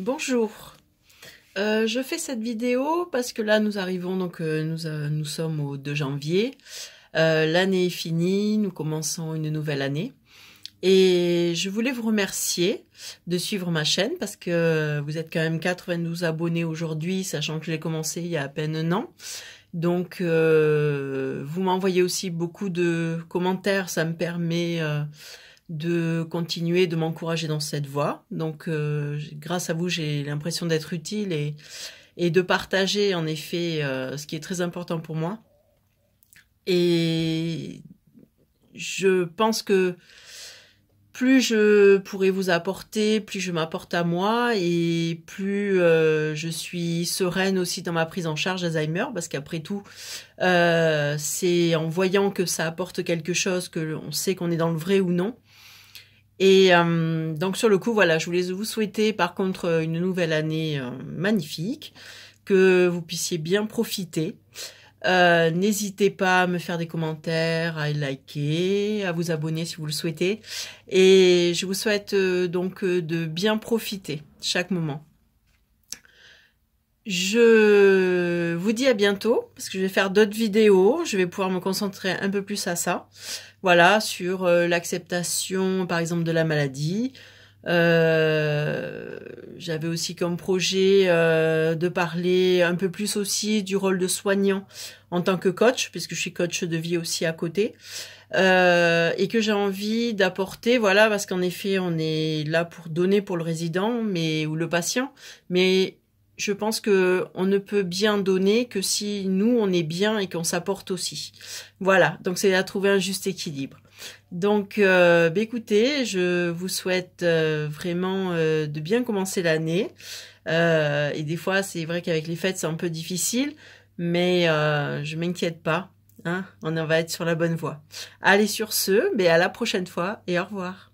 Bonjour, euh, je fais cette vidéo parce que là nous arrivons, donc euh, nous, euh, nous, sommes au 2 janvier, l'année est finie, nous commençons une nouvelle année et je voulais vous remercier de suivre ma chaîne parce que vous êtes quand même 92 abonnés aujourd'hui, sachant que je l'ai commencé il y a à peine un an. Donc vous m'envoyez aussi beaucoup de commentaires, ça me permet de continuer de m'encourager dans cette voie. Donc, euh, grâce à vous, j'ai l'impression d'être utile et, et de partager en effet euh, ce qui est très important pour moi. Et je pense que plus je pourrai vous apporter, plus je m'apporte à moi et plus euh, je suis sereine aussi dans ma prise en charge d'Alzheimer, parce qu'après tout, euh, c'est en voyant que ça apporte quelque chose que on sait qu'on est dans le vrai ou non. Et euh, donc sur le coup, voilà, je voulais vous souhaiter par contre une nouvelle année magnifique, que vous puissiez bien profiter. Euh, n'hésitez pas à me faire des commentaires, à liker, à vous abonner si vous le souhaitez. Et je vous souhaite euh, donc euh, de bien profiter chaque moment. Je vous dis à bientôt parce que je vais faire d'autres vidéos. Je vais pouvoir me concentrer un peu plus à ça. Voilà, sur l'acceptation par exemple de la maladie. J'avais aussi comme projet euh, de parler un peu plus aussi du rôle de soignant en tant que coach, puisque je suis coach de vie aussi à côté, euh, et que j'ai envie d'apporter, voilà, parce qu'en effet, on est là pour donner pour le résident, mais ou le patient, mais je pense que on ne peut bien donner que si nous on est bien et qu'on s'apporte aussi. Voilà, donc c'est à trouver un juste équilibre. Donc, euh, bah, écoutez, je vous souhaite euh, vraiment euh, de bien commencer l'année. et des fois, c'est vrai qu'avec les fêtes, c'est un peu difficile, mais je m'inquiète pas. Hein. on en va être sur la bonne voie. Allez sur ce, mais bah, à la prochaine fois et au revoir.